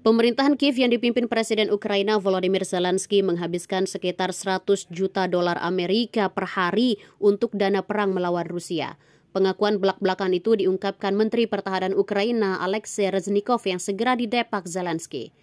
Pemerintahan Kiev yang dipimpin Presiden Ukraina Volodymyr Zelensky menghabiskan sekitar 100 juta dolar Amerika per hari untuk dana perang melawan Rusia. Pengakuan belak-belakan itu diungkapkan Menteri Pertahanan Ukraina Alexei Reznikov yang segera didepak Zelensky.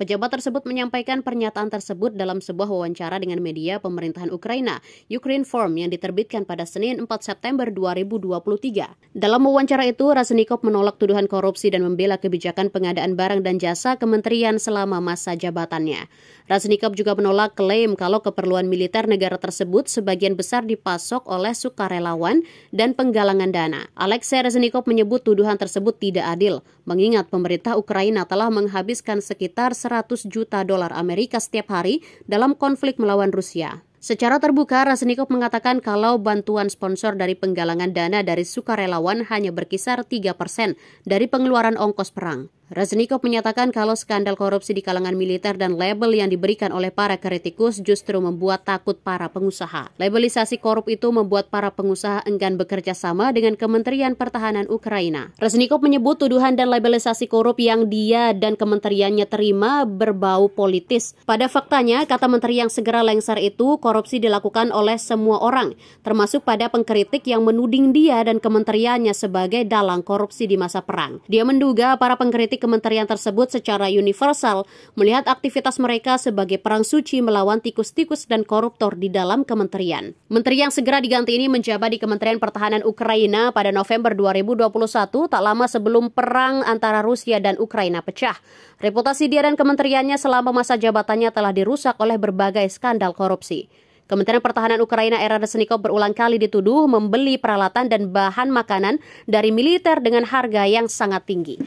Pejabat tersebut menyampaikan pernyataan tersebut dalam sebuah wawancara dengan media pemerintahan Ukraina, Ukraine Form, yang diterbitkan pada Senin 4 September 2023. Dalam wawancara itu, Rasnikov menolak tuduhan korupsi dan membela kebijakan pengadaan barang dan jasa kementerian selama masa jabatannya. Rasnikov juga menolak klaim kalau keperluan militer negara tersebut sebagian besar dipasok oleh sukarelawan dan penggalangan dana. Alexei Rasnikov menyebut tuduhan tersebut tidak adil, mengingat pemerintah Ukraina telah menghabiskan sekitar 100 juta dolar Amerika setiap hari dalam konflik melawan Rusia. Secara terbuka, Rasnikov mengatakan kalau bantuan sponsor dari penggalangan dana dari sukarelawan hanya berkisar 3 persen dari pengeluaran ongkos perang. Resnikov menyatakan kalau skandal korupsi di kalangan militer dan label yang diberikan oleh para kritikus justru membuat takut para pengusaha. Labelisasi korup itu membuat para pengusaha enggan bekerja sama dengan Kementerian Pertahanan Ukraina. Resnikov menyebut tuduhan dan labelisasi korup yang dia dan kementeriannya terima berbau politis. Pada faktanya, kata menteri yang segera lengser itu, korupsi dilakukan oleh semua orang, termasuk pada pengkritik yang menuding dia dan kementeriannya sebagai dalang korupsi di masa perang. Dia menduga para pengkritik kementerian tersebut secara universal melihat aktivitas mereka sebagai perang suci melawan tikus-tikus dan koruptor di dalam kementerian. Menteri yang segera diganti ini menjabat di Kementerian Pertahanan Ukraina pada November 2021 tak lama sebelum perang antara Rusia dan Ukraina pecah. Reputasi dia dan kementeriannya selama masa jabatannya telah dirusak oleh berbagai skandal korupsi. Kementerian Pertahanan Ukraina era Resnikov berulang kali dituduh membeli peralatan dan bahan makanan dari militer dengan harga yang sangat tinggi.